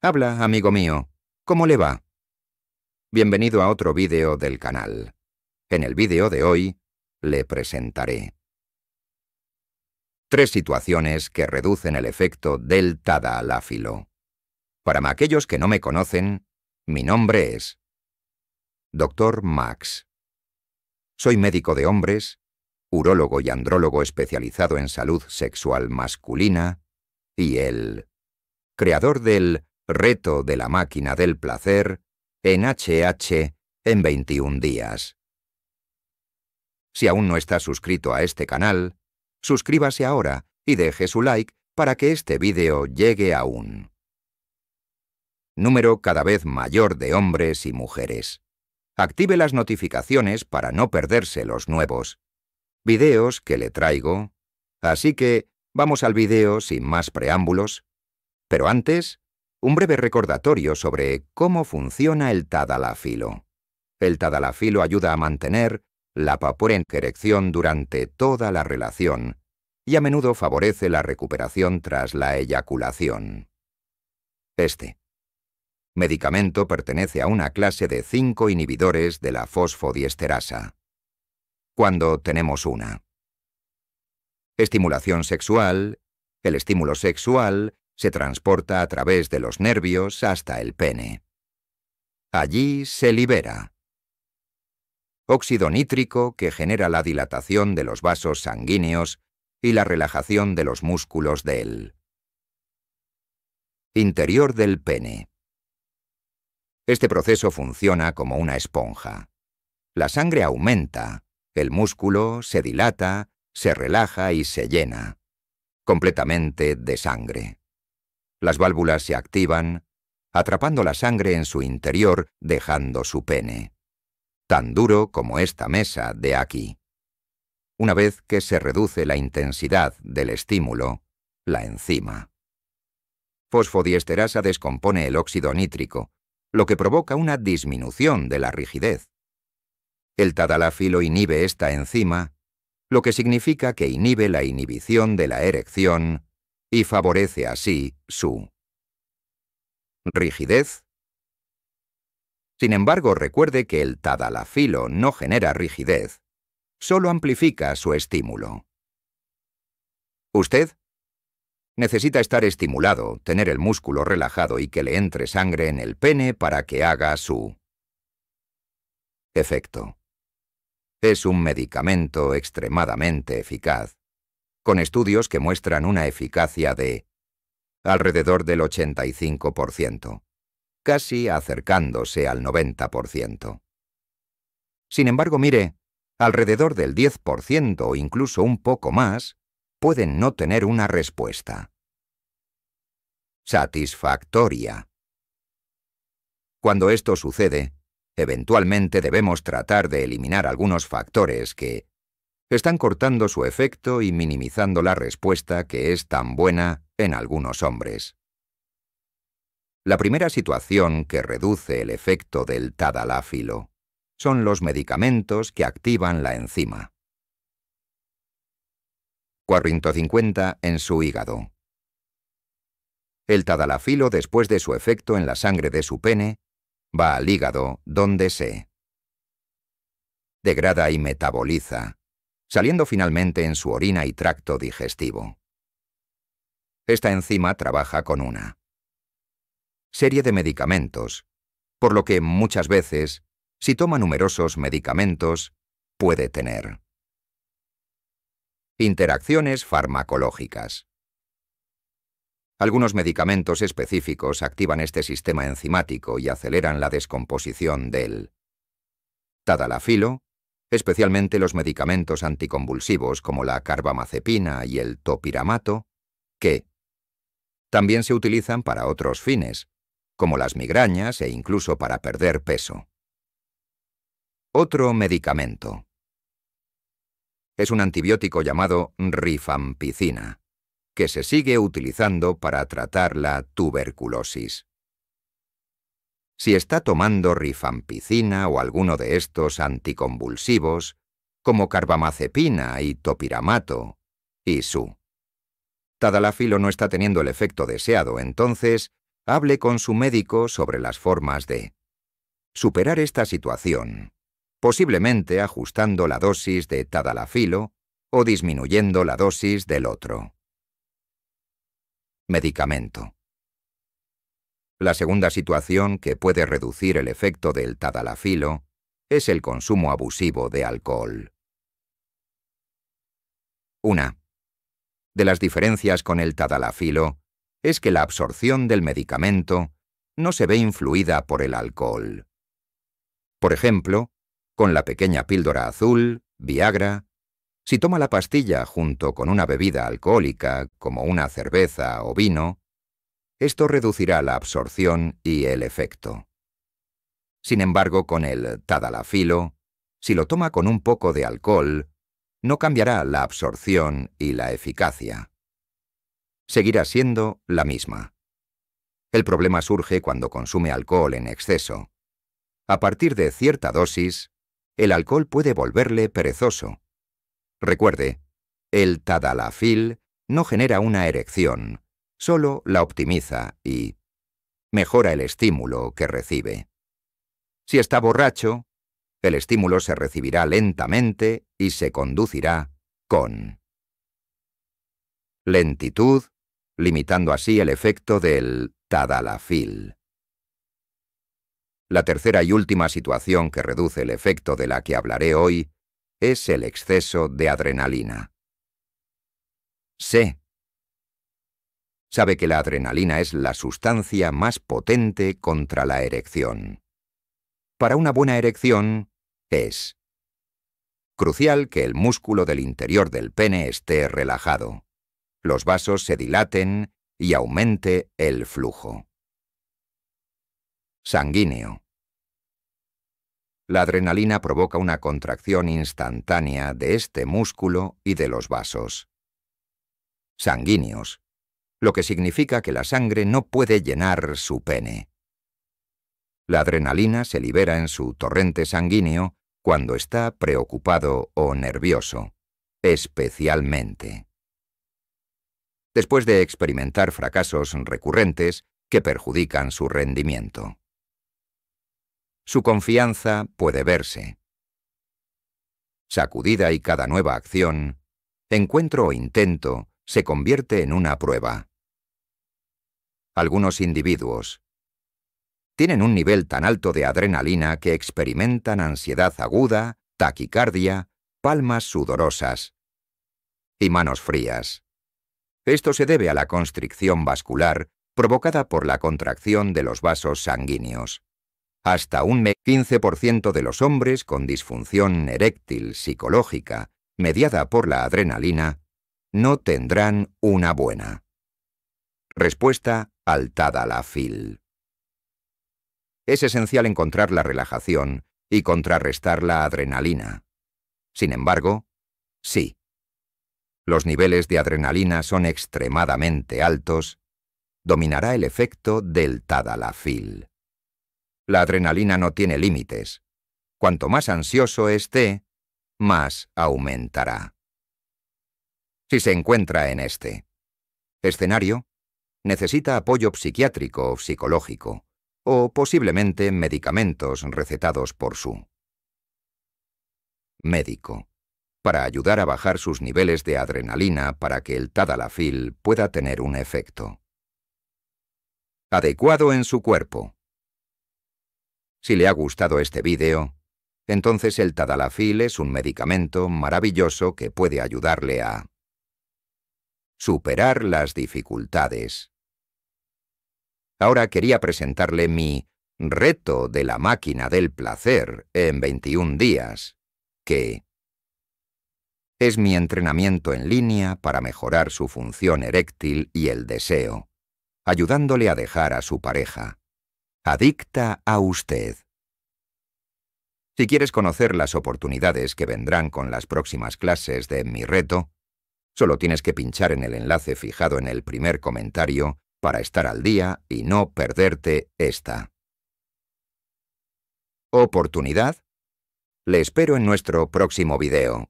Habla, amigo mío. ¿Cómo le va? Bienvenido a otro vídeo del canal. En el vídeo de hoy, le presentaré tres situaciones que reducen el efecto del áfilo. Para aquellos que no me conocen, mi nombre es Dr. Max. Soy médico de hombres, urólogo y andrólogo especializado en salud sexual masculina y el creador del Reto de la máquina del placer en HH en 21 días. Si aún no está suscrito a este canal, suscríbase ahora y deje su like para que este vídeo llegue a un número cada vez mayor de hombres y mujeres. Active las notificaciones para no perderse los nuevos videos que le traigo. Así que vamos al vídeo sin más preámbulos. Pero antes, un breve recordatorio sobre cómo funciona el tadalafilo. El tadalafilo ayuda a mantener la papura en erección durante toda la relación y a menudo favorece la recuperación tras la eyaculación. Este medicamento pertenece a una clase de cinco inhibidores de la fosfodiesterasa. Cuando tenemos una. Estimulación sexual, el estímulo sexual se transporta a través de los nervios hasta el pene. Allí se libera. Óxido nítrico que genera la dilatación de los vasos sanguíneos y la relajación de los músculos del interior del pene. Este proceso funciona como una esponja. La sangre aumenta, el músculo se dilata, se relaja y se llena, completamente de sangre. Las válvulas se activan, atrapando la sangre en su interior, dejando su pene. Tan duro como esta mesa de aquí. Una vez que se reduce la intensidad del estímulo, la enzima. Fosfodiesterasa descompone el óxido nítrico, lo que provoca una disminución de la rigidez. El tadalafilo inhibe esta enzima, lo que significa que inhibe la inhibición de la erección y favorece así su rigidez. Sin embargo, recuerde que el tadalafilo no genera rigidez, solo amplifica su estímulo. Usted necesita estar estimulado, tener el músculo relajado y que le entre sangre en el pene para que haga su efecto. Es un medicamento extremadamente eficaz con estudios que muestran una eficacia de alrededor del 85%, casi acercándose al 90%. Sin embargo, mire, alrededor del 10% o incluso un poco más pueden no tener una respuesta. Satisfactoria. Cuando esto sucede, eventualmente debemos tratar de eliminar algunos factores que, están cortando su efecto y minimizando la respuesta que es tan buena en algunos hombres. La primera situación que reduce el efecto del tadalafilo son los medicamentos que activan la enzima. 450 en su hígado. El tadalafilo, después de su efecto en la sangre de su pene, va al hígado donde se degrada y metaboliza saliendo finalmente en su orina y tracto digestivo. Esta enzima trabaja con una serie de medicamentos, por lo que muchas veces, si toma numerosos medicamentos, puede tener interacciones farmacológicas. Algunos medicamentos específicos activan este sistema enzimático y aceleran la descomposición del tadalafilo, especialmente los medicamentos anticonvulsivos como la carbamazepina y el topiramato, que también se utilizan para otros fines, como las migrañas e incluso para perder peso. Otro medicamento. Es un antibiótico llamado rifampicina, que se sigue utilizando para tratar la tuberculosis si está tomando rifampicina o alguno de estos anticonvulsivos, como carbamazepina y topiramato, y su. Tadalafilo no está teniendo el efecto deseado, entonces hable con su médico sobre las formas de superar esta situación, posiblemente ajustando la dosis de tadalafilo o disminuyendo la dosis del otro. Medicamento. La segunda situación que puede reducir el efecto del tadalafilo es el consumo abusivo de alcohol. 1. De las diferencias con el tadalafilo es que la absorción del medicamento no se ve influida por el alcohol. Por ejemplo, con la pequeña píldora azul, Viagra, si toma la pastilla junto con una bebida alcohólica como una cerveza o vino, esto reducirá la absorción y el efecto. Sin embargo, con el tadalafilo, si lo toma con un poco de alcohol, no cambiará la absorción y la eficacia. Seguirá siendo la misma. El problema surge cuando consume alcohol en exceso. A partir de cierta dosis, el alcohol puede volverle perezoso. Recuerde, el tadalafil no genera una erección, solo la optimiza y mejora el estímulo que recibe. Si está borracho, el estímulo se recibirá lentamente y se conducirá con lentitud, limitando así el efecto del tadalafil. La tercera y última situación que reduce el efecto de la que hablaré hoy es el exceso de adrenalina. Sé sabe que la adrenalina es la sustancia más potente contra la erección. Para una buena erección es crucial que el músculo del interior del pene esté relajado, los vasos se dilaten y aumente el flujo. Sanguíneo. La adrenalina provoca una contracción instantánea de este músculo y de los vasos. Sanguíneos lo que significa que la sangre no puede llenar su pene. La adrenalina se libera en su torrente sanguíneo cuando está preocupado o nervioso, especialmente. Después de experimentar fracasos recurrentes que perjudican su rendimiento. Su confianza puede verse. Sacudida y cada nueva acción, encuentro o intento se convierte en una prueba. Algunos individuos tienen un nivel tan alto de adrenalina que experimentan ansiedad aguda, taquicardia, palmas sudorosas y manos frías. Esto se debe a la constricción vascular provocada por la contracción de los vasos sanguíneos. Hasta un 15% de los hombres con disfunción eréctil psicológica, mediada por la adrenalina, no tendrán una buena. Respuesta al Tadalafil. Es esencial encontrar la relajación y contrarrestar la adrenalina. Sin embargo, sí. Los niveles de adrenalina son extremadamente altos. Dominará el efecto del tadalafil. La adrenalina no tiene límites. Cuanto más ansioso esté, más aumentará si se encuentra en este. Escenario. Necesita apoyo psiquiátrico o psicológico, o posiblemente medicamentos recetados por su médico, para ayudar a bajar sus niveles de adrenalina para que el tadalafil pueda tener un efecto adecuado en su cuerpo. Si le ha gustado este vídeo, entonces el tadalafil es un medicamento maravilloso que puede ayudarle a superar las dificultades. Ahora quería presentarle mi reto de la máquina del placer en 21 días, que es mi entrenamiento en línea para mejorar su función eréctil y el deseo, ayudándole a dejar a su pareja. Adicta a usted. Si quieres conocer las oportunidades que vendrán con las próximas clases de mi reto, Solo tienes que pinchar en el enlace fijado en el primer comentario para estar al día y no perderte esta. Oportunidad. Le espero en nuestro próximo video.